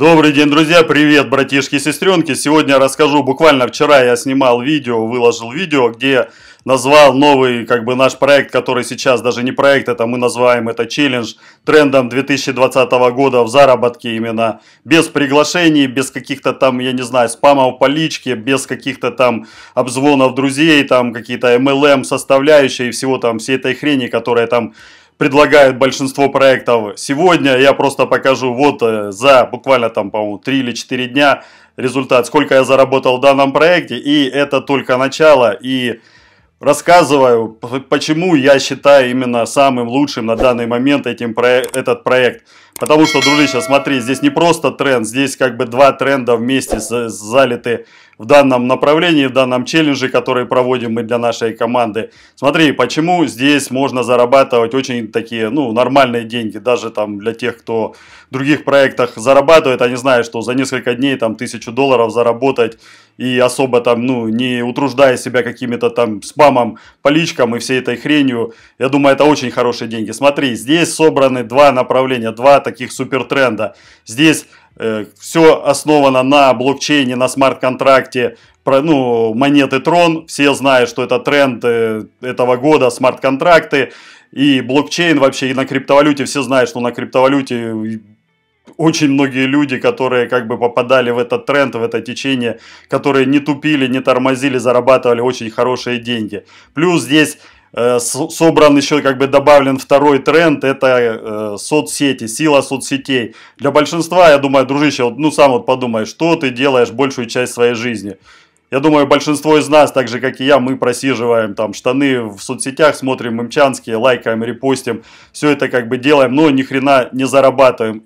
Добрый день, друзья! Привет, братишки и сестренки! Сегодня расскажу, буквально вчера я снимал видео, выложил видео, где назвал новый, как бы наш проект, который сейчас даже не проект, это мы называем это челлендж трендом 2020 года в заработке именно, без приглашений, без каких-то там, я не знаю, спамов по личке, без каких-то там обзвонов друзей, там какие-то MLM составляющие и всего там, всей этой хрени, которая там предлагает большинство проектов сегодня. Я просто покажу вот э, за буквально там, по-моему, 3 или 4 дня результат, сколько я заработал в данном проекте. И это только начало. И рассказываю, почему я считаю именно самым лучшим на данный момент этим, этот проект. Потому что, дружище, смотри, здесь не просто тренд, здесь как бы два тренда вместе залиты в данном направлении, в данном челлендже, который проводим мы для нашей команды. Смотри, почему здесь можно зарабатывать очень такие, ну, нормальные деньги, даже там для тех, кто в других проектах зарабатывает, они знают, что за несколько дней там тысячу долларов заработать и особо там, ну, не утруждая себя какими-то там спамом, поличком и всей этой хренью, я думаю, это очень хорошие деньги. Смотри, здесь собраны два направления, два таких таких супер тренда. Здесь э, все основано на блокчейне, на смарт-контракте, про, ну, монеты Tron. Все знают, что это тренд э, этого года, смарт-контракты. И блокчейн вообще, и на криптовалюте, все знают, что на криптовалюте очень многие люди, которые как бы попадали в этот тренд, в это течение, которые не тупили, не тормозили, зарабатывали очень хорошие деньги. Плюс здесь Э, собран еще как бы добавлен второй тренд, это э, соцсети, сила соцсетей. Для большинства, я думаю, дружище, вот, ну сам вот подумай, что ты делаешь большую часть своей жизни. Я думаю, большинство из нас, так же как и я, мы просиживаем там штаны в соцсетях, смотрим имчанские, лайкаем, репостим, все это как бы делаем, но ни хрена не зарабатываем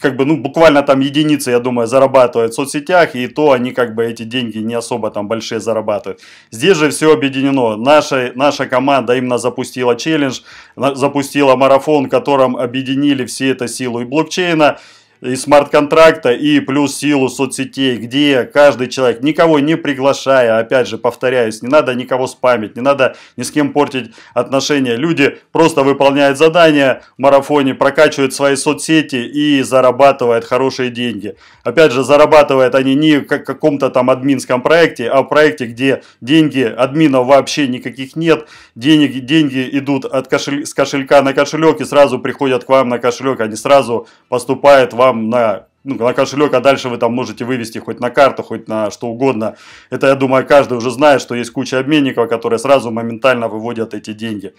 как бы, ну, буквально там единицы, я думаю, зарабатывают в соцсетях, и то они как бы эти деньги не особо там большие зарабатывают. Здесь же все объединено. Наша, наша команда именно запустила челлендж, запустила марафон, в котором объединили все это силу и блокчейна, и смарт-контракта, и плюс силу соцсетей, где каждый человек, никого не приглашая, опять же, повторяюсь, не надо никого спамить, не надо ни с кем портить отношения. Люди просто выполняют задания в марафоне, прокачивают свои соцсети и зарабатывают хорошие деньги. Опять же, зарабатывают они не в каком-то там админском проекте, а в проекте, где деньги админов вообще никаких нет, денег, деньги идут от кошель... с кошелька на кошелек и сразу приходят к вам на кошелек, они сразу поступают вам вам на ну, на кошелек, а дальше вы там можете вывести хоть на карту, хоть на что угодно. Это, я думаю, каждый уже знает, что есть куча обменников, которые сразу моментально выводят эти деньги.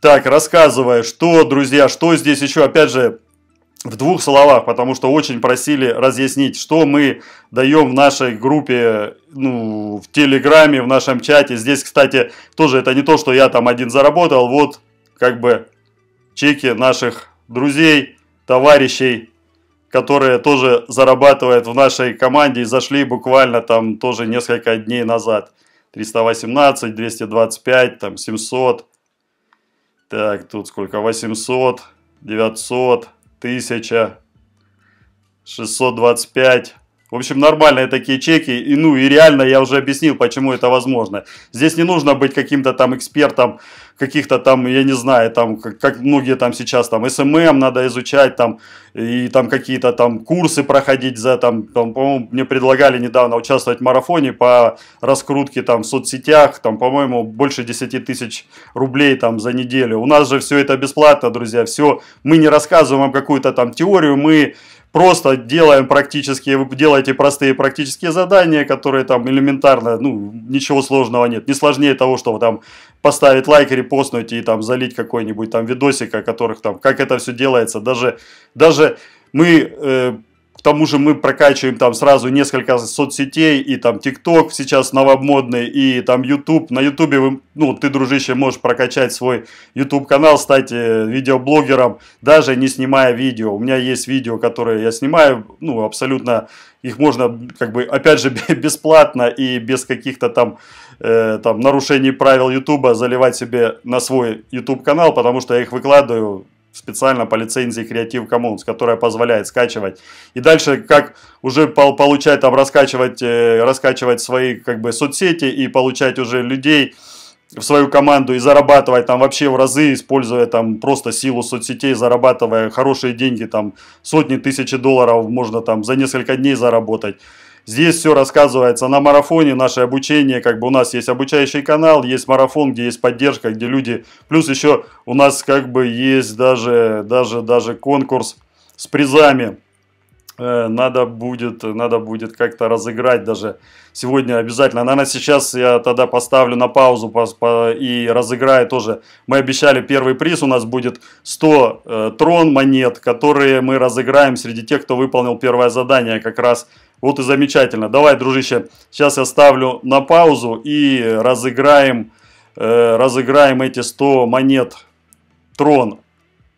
Так, рассказывая, что, друзья, что здесь еще, опять же, в двух словах, потому что очень просили разъяснить, что мы даем в нашей группе, ну, в Телеграме, в нашем чате. Здесь, кстати, тоже это не то, что я там один заработал, вот как бы чеки наших друзей, товарищей, которые тоже зарабатывают в нашей команде и зашли буквально там тоже несколько дней назад. 318, 225, там 700. Так, тут сколько? 800, 900, 1000, 625. В общем, нормальные такие чеки. И, ну и реально я уже объяснил, почему это возможно. Здесь не нужно быть каким-то там экспертом, каких-то там, я не знаю, там, как, как многие там сейчас, там, СММ эм эм надо изучать, там, и там какие-то там курсы проходить за, там, там по-моему, мне предлагали недавно участвовать в марафоне по раскрутке там в соцсетях, там, по-моему, больше 10 тысяч рублей там за неделю. У нас же все это бесплатно, друзья, все, мы не рассказываем вам какую-то там теорию, мы просто делаем практически, вы делаете простые практические задания, которые там элементарно, ну, ничего сложного нет. Не сложнее того, что там поставить лайк, репостнуть и там залить какой-нибудь там видосик, о которых там, как это все делается. Даже, даже мы э, тому же мы прокачиваем там сразу несколько соцсетей, и там TikTok сейчас новомодный, и там YouTube. На YouTube, вы, ну, ты, дружище, можешь прокачать свой YouTube-канал, стать э, видеоблогером, даже не снимая видео. У меня есть видео, которые я снимаю, ну, абсолютно их можно, как бы, опять же, бесплатно и без каких-то там, э, там нарушений правил YouTube заливать себе на свой YouTube-канал, потому что я их выкладываю специально по лицензии Creative Commons, которая позволяет скачивать. И дальше как уже получать там раскачивать, э, раскачивать свои как бы соцсети и получать уже людей в свою команду и зарабатывать там вообще в разы, используя там просто силу соцсетей, зарабатывая хорошие деньги, там сотни тысяч долларов можно там за несколько дней заработать. Здесь все рассказывается на марафоне, наше обучение, как бы у нас есть обучающий канал, есть марафон, где есть поддержка, где люди... Плюс еще у нас как бы есть даже, даже, даже конкурс с призами. Э, надо будет, надо будет как-то разыграть даже сегодня обязательно. Наверное, сейчас я тогда поставлю на паузу и разыграю тоже. Мы обещали первый приз, у нас будет 100 э, трон монет, которые мы разыграем среди тех, кто выполнил первое задание как раз вот и замечательно. Давай, дружище, сейчас я ставлю на паузу и разыграем, э, разыграем эти 100 монет Трон.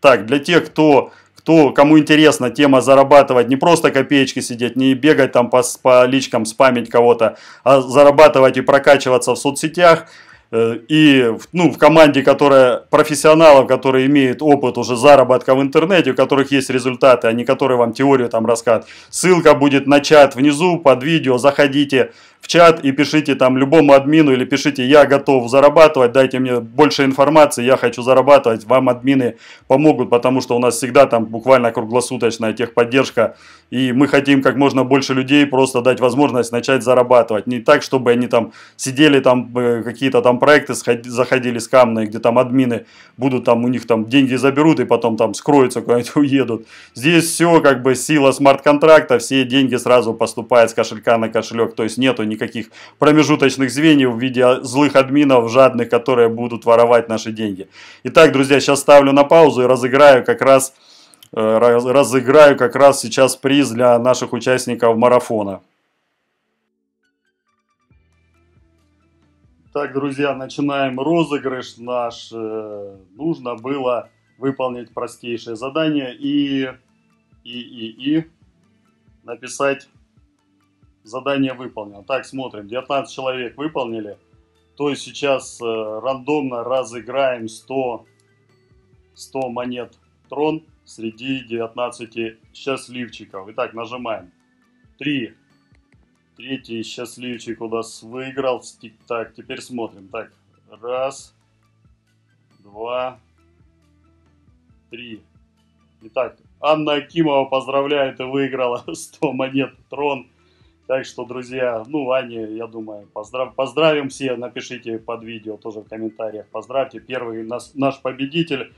Так, для тех, кто, кто, кому интересна тема зарабатывать, не просто копеечки сидеть, не бегать там по, по личкам, спамить кого-то, а зарабатывать и прокачиваться в соцсетях – Э, и ну, в команде, которая профессионалов, которые имеют опыт уже заработка в интернете, у которых есть результаты, а не которые вам теорию там рассказывают. Ссылка будет на чат внизу под видео, заходите в чат и пишите там любому админу или пишите «я готов зарабатывать, дайте мне больше информации, я хочу зарабатывать», вам админы помогут, потому что у нас всегда там буквально круглосуточная техподдержка, и мы хотим как можно больше людей просто дать возможность начать зарабатывать. Не так, чтобы они там сидели там э, какие-то там проекты заходили скамные, где там админы будут там, у них там деньги заберут и потом там скроются, куда-нибудь уедут. Здесь все как бы сила смарт-контракта, все деньги сразу поступают с кошелька на кошелек, то есть нету никаких промежуточных звеньев в виде а, злых админов, жадных, которые будут воровать наши деньги. Итак, друзья, сейчас ставлю на паузу и разыграю как э, раз разыграю как раз сейчас приз для наших участников марафона. Так, друзья, начинаем розыгрыш наш. Э, нужно было выполнить простейшее задание и, и, и, и написать задание выполнено. Так, смотрим, 19 человек выполнили. То есть сейчас э, рандомно разыграем 100, 100 монет трон среди 19 счастливчиков. Итак, нажимаем. 3, Третий счастливчик у нас выиграл. Так, теперь смотрим. Так, раз, два, три. Итак, Анна Акимова поздравляет и выиграла 100 монет Трон. Так что, друзья, ну, Аня, я думаю, поздрав... поздравим все, напишите под видео тоже в комментариях, поздравьте, первый нас, наш победитель.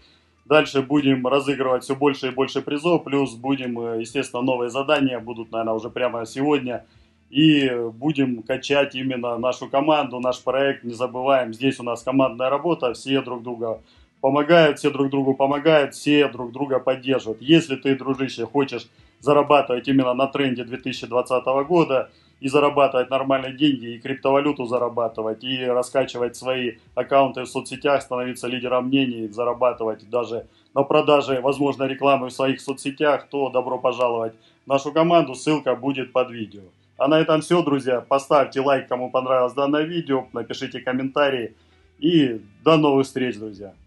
Дальше будем разыгрывать все больше и больше призов, плюс будем, э, естественно, новые задания будут, наверное, уже прямо сегодня и будем качать именно нашу команду, наш проект. Не забываем, здесь у нас командная работа, все друг друга помогают, все друг другу помогают, все друг друга поддерживают. Если ты, дружище, хочешь зарабатывать именно на тренде 2020 года и зарабатывать нормальные деньги, и криптовалюту зарабатывать, и раскачивать свои аккаунты в соцсетях, становиться лидером мнений, зарабатывать даже на продаже, возможно, рекламы в своих соцсетях, то добро пожаловать в нашу команду, ссылка будет под видео. А на этом все, друзья. Поставьте лайк, кому понравилось данное видео, напишите комментарии. И до новых встреч, друзья.